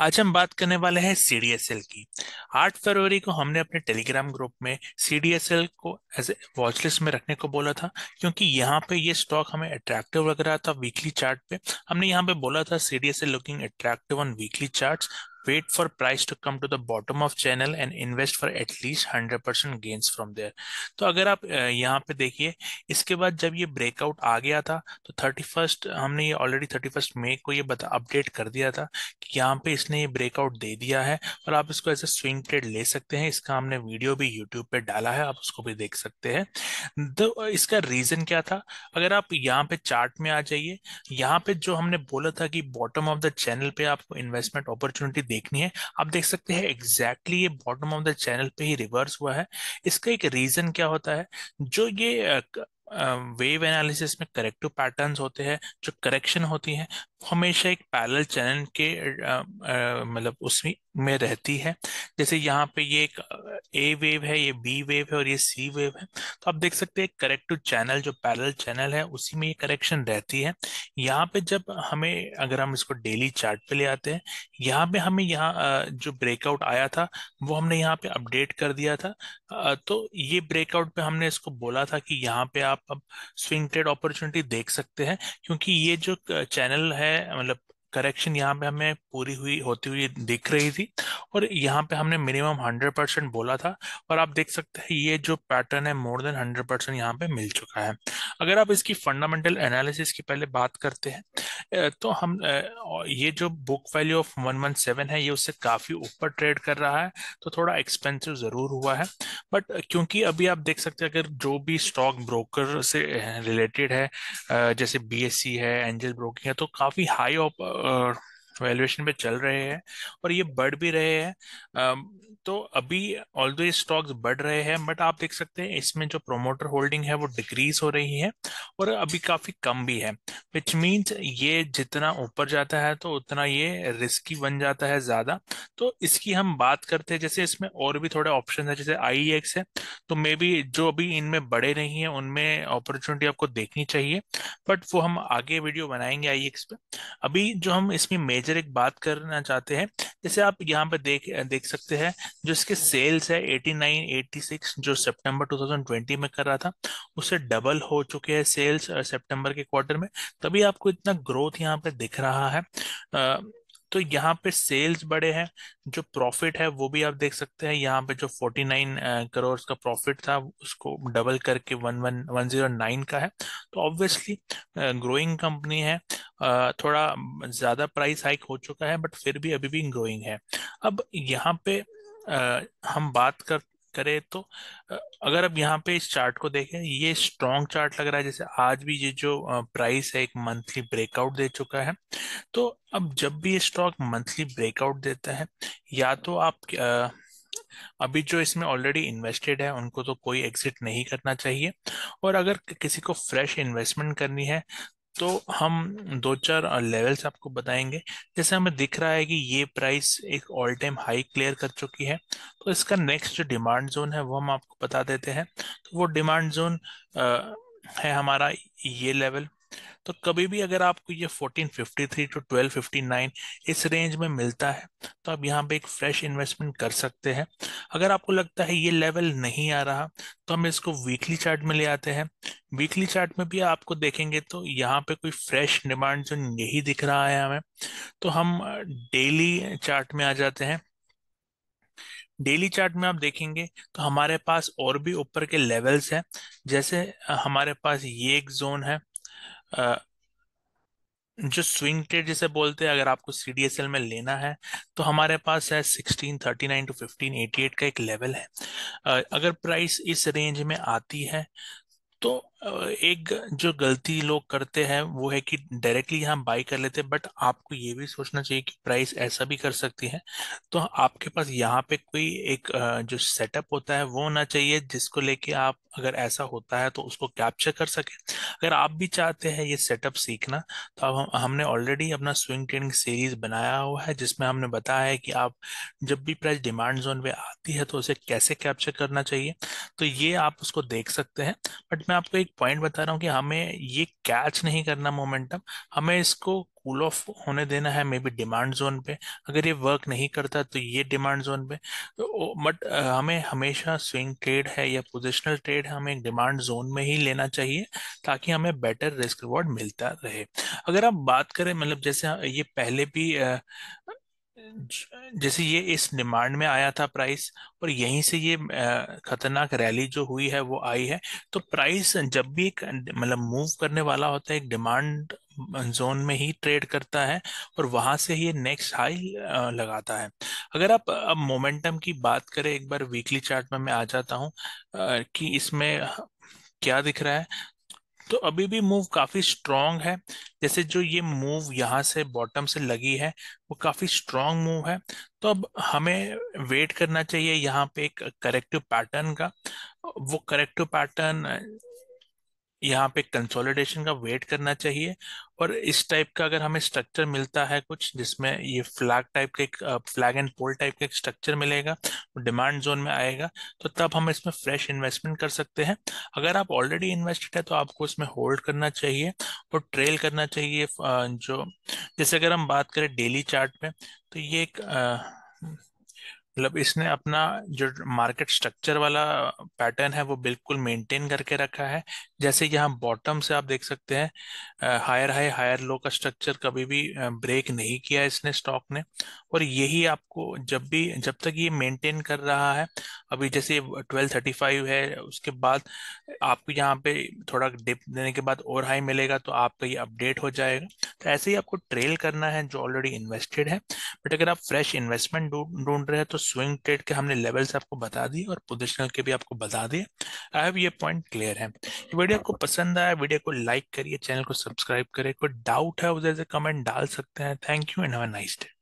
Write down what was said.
आज हम बात करने वाले हैं एल की 8 फरवरी को हमने अपने टेलीग्राम ग्रुप में एल को एज ए वॉचलिस्ट में रखने को बोला था क्योंकि यहाँ पे ये स्टॉक हमें अट्रैक्टिव लग रहा था वीकली चार्ट पे हमने यहाँ पे बोला था CDSL looking attractive on weekly chart wait for price to come to the bottom of channel and invest for at least 100% gains from there तो अगर आप यहाँ पे देखिए इसके बाद जब ये ब्रेकआउट आ गया था तो थर्टी फर्स्ट हमने ये ऑलरेडी थर्टी फर्स्ट मे को ये बता अपडेट कर दिया था कि यहाँ पे इसने ये ब्रेकआउट दे दिया है और आप इसको ऐसे स्विंग ट्रेड ले सकते हैं इसका हमने वीडियो भी यूट्यूब पे डाला है आप उसको भी देख सकते हैं तो इसका रीजन क्या था अगर आप यहाँ पे चार्ट में आ जाइए यहाँ पे जो हमने बोला था कि बॉटम ऑफ द चैनल पे आपको इन्वेस्टमेंट अपॉर्चुनिटी देखनी है आप देख सकते हैं एग्जैक्टली ये बॉटम ऑफ द चैनल पे ही रिवर्स हुआ है इसका एक रीजन क्या होता है जो ये वेव एनालिसिस में करेक्टिव पैटर्न्स होते हैं जो करेक्शन होती है हमेशा एक पैरल चैनल के मतलब उसमें में रहती है जैसे यहाँ पे ये एक ए वेव है ये बी वेव है और ये सी वेव है तो आप देख सकते हैं करेक्टिव चैनल जो पैरल चैनल है उसी में ये करेक्शन रहती है यहाँ पे जब हमें अगर हम इसको डेली चार्ट पे ले आते हैं यहाँ पे हमें यहाँ जो ब्रेकआउट आया था वो हमने यहाँ पे अपडेट कर दिया था तो ये ब्रेकआउट पे हमने इसको बोला था कि यहाँ पे आप अब स्विंग ट्रेड अपॉर्चुनिटी देख सकते हैं क्योंकि ये जो चैनल है है मतलब करेक्शन यहाँ पे हमें पूरी हुई होती हुई दिख रही थी और यहाँ पे हमने मिनिमम हंड्रेड परसेंट बोला था और आप देख सकते हैं ये जो पैटर्न है मोर देन हंड्रेड परसेंट यहाँ पे मिल चुका है अगर आप इसकी फंडामेंटल एनालिसिस की पहले बात करते हैं तो हम ये जो book value of one one seven है ये उससे काफ़ी ऊपर ट्रेड कर रहा है तो थोड़ा एक्सपेंसिव ज़रूर हुआ है बट क्योंकि अभी आप देख सकते हैं अगर जो भी स्टॉक ब्रोकर से रिलेटेड है जैसे बी e है एंजल ब्रोकिंग है तो काफ़ी हाई वैल्यूएशन पे चल रहे हैं और ये बढ़ भी रहे हैं तो अभी ऑल दो स्टॉक्स बढ़ रहे हैं बट आप देख सकते हैं इसमें जो प्रोमोटर होल्डिंग है वो डिक्रीज हो रही है और अभी काफी कम भी है विच मीन्स ये जितना ऊपर जाता है तो उतना ये रिस्की बन जाता है ज्यादा तो इसकी हम बात करते हैं जैसे इसमें और भी थोड़े ऑप्शन है जैसे आई एक्स e है तो मे बी जो अभी इनमें बड़े नहीं है उनमें अपॉर्चुनिटी आपको देखनी चाहिए बट वो हम आगे वीडियो बनाएंगे आई एक्स e पे अभी जो हम इसमें मेजर मेजर एक बात करना चाहते हैं जैसे आप यहाँ पे देख देख सकते हैं जो इसके सेल्स है 8986 जो सितंबर 2020 में कर रहा था उससे डबल हो चुके हैं सेल्स सितंबर के क्वार्टर में तभी आपको इतना ग्रोथ यहाँ पे दिख रहा है तो यहाँ पे सेल्स बड़े हैं जो प्रॉफिट है वो भी आप देख सकते हैं यहाँ पे जो 49 करोड़ का प्रॉफिट था उसको डबल करके one one one zero nine का है तो ऑब्वियसली ग्रोइंग कंपनी है थोड़ा ज़्यादा प्राइस हाइक हो चुका है बट फिर भी अभी भी ग्रोइंग है अब यहाँ पे हम बात कर करें तो अगर अब यहाँ पे इस चार्ट को देखें ये स्ट्रॉन्ग चार्ट लग रहा है जैसे आज भी ये जो प्राइस है एक मंथली ब्रेकआउट दे चुका है तो अब जब भी ये स्टॉक मंथली ब्रेकआउट देता है या तो आप आ, अभी जो इसमें ऑलरेडी इन्वेस्टेड है उनको तो कोई एग्जिट नहीं करना चाहिए और अगर किसी को फ्रेश इन्वेस्टमेंट करनी है तो हम दो चार लेवल्स आपको बताएंगे जैसे हमें दिख रहा है कि ये प्राइस एक ऑल टाइम हाई क्लियर कर चुकी है तो इसका नेक्स्ट जो डिमांड जोन है वो हम आपको बता देते हैं तो वो डिमांड जोन है हमारा ये लेवल तो कभी भी अगर आपको ये 1453 टू 1259 इस रेंज में मिलता है तो आप यहाँ पे एक फ्रेश इन्वेस्टमेंट कर सकते हैं अगर आपको लगता है ये लेवल नहीं आ रहा तो हम इसको वीकली चार्ट में ले आते हैं वीकली चार्ट में भी आपको देखेंगे तो यहाँ पे कोई फ्रेश डिमांड जो नहीं दिख रहा है हमें तो हम डेली चार्ट में आ जाते हैं डेली चार्ट में आप देखेंगे तो हमारे पास और भी ऊपर के लेवल्स हैं जैसे हमारे पास ये एक जोन है जो स्विंग ट्रेड जिसे बोलते हैं अगर आपको सीडीएसएल में लेना है तो हमारे पास है sixteen thirty nine to fifteen eighty eight का एक लेवल है अगर प्राइस इस रेंज में आती है तो एक जो गलती लोग करते हैं वो है कि डायरेक्टली यहाँ बाई कर लेते हैं बट आपको ये भी सोचना चाहिए कि प्राइस ऐसा भी कर सकती है तो आपके पास यहाँ पे कोई एक जो सेटअप होता है वो होना चाहिए जिसको लेके आप अगर ऐसा होता है तो उसको कैप्चर कर सके अगर आप भी चाहते हैं ये सेटअप सीखना तो अब हम हमने ऑलरेडी अपना स्विंग ट्रेनिंग सीरीज बनाया हुआ है जिसमें हमने बताया है कि आप जब भी प्राइस डिमांड जोन में आती है तो उसे कैसे कैप्चर करना चाहिए तो ये आप उसको देख सकते हैं बट मैं आपको एक पॉइंट बता रहा हूँ कि हमें ये कैच नहीं करना मोमेंटम हमें इसको कूल ऑफ होने देना है मे बी डिमांड जोन पे अगर ये वर्क नहीं करता तो ये डिमांड जोन पे बट तो हमें हमेशा स्विंग ट्रेड है या पोजिशनल ट्रेड है हमें डिमांड जोन में ही लेना चाहिए ताकि हमें बेटर रिस्क रिवॉर्ड मिलता रहे अगर आप बात करें मतलब जैसे ये पहले भी जैसे ये इस डिमांड में आया था प्राइस और यहीं से ये खतरनाक रैली जो हुई है वो आई है तो प्राइस जब भी एक मतलब मूव करने वाला होता है एक डिमांड जोन में ही ट्रेड करता है और वहां से ये नेक्स्ट हाई लगाता है अगर आप अब मोमेंटम की बात करें एक बार वीकली चार्ट में मैं आ जाता हूँ कि इसमें क्या दिख रहा है तो अभी भी मूव काफी स्ट्रांग है जैसे जो ये मूव यहाँ से बॉटम से लगी है वो काफी स्ट्रांग मूव है तो अब हमें वेट करना चाहिए यहाँ पे एक करेक्टिव पैटर्न का वो करेक्टिव पैटर्न यहाँ पे कंसोलिडेशन का वेट करना चाहिए और इस टाइप का अगर हमें स्ट्रक्चर मिलता है कुछ जिसमें ये फ्लैग टाइप के फ्लैग एंड पोल टाइप का एक स्ट्रक्चर मिलेगा डिमांड जोन में आएगा तो तब हम इसमें फ्रेश इन्वेस्टमेंट कर सकते हैं अगर आप ऑलरेडी इन्वेस्टेड है तो आपको इसमें होल्ड करना चाहिए और ट्रेल करना चाहिए जो जैसे अगर हम बात करें डेली चार्ट में तो ये एक मतलब इसने अपना जो मार्केट स्ट्रक्चर वाला पैटर्न है वो बिल्कुल मेंटेन करके रखा है जैसे यहाँ बॉटम से आप देख सकते हैं हायर हाई हायर लो का स्ट्रक्चर कभी भी ब्रेक नहीं किया इसने स्टॉक ने और यही आपको जब भी जब तक ये मेंटेन कर रहा है अभी जैसे ट्वेल्व थर्टी फाइव है उसके बाद आपको यहाँ पे थोड़ा डिप देने के बाद और हाई मिलेगा तो आपका ये अपडेट हो जाएगा तो ऐसे ही आपको ट्रेल करना है जो ऑलरेडी इन्वेस्टेड है बट अगर आप फ्रेश इन्वेस्टमेंट ढूंढ रहे हैं तो स्विंग ट्रेड के हमने लेवल्स आपको बता दिए और पोजिशनल के भी आपको बता दिए आई हैव ये पॉइंट क्लियर है वीडियो आपको पसंद आया वीडियो को लाइक करिए चैनल को सब्सक्राइब करिए कोई डाउट है उधर से कमेंट डाल सकते हैं thank you and have a nice day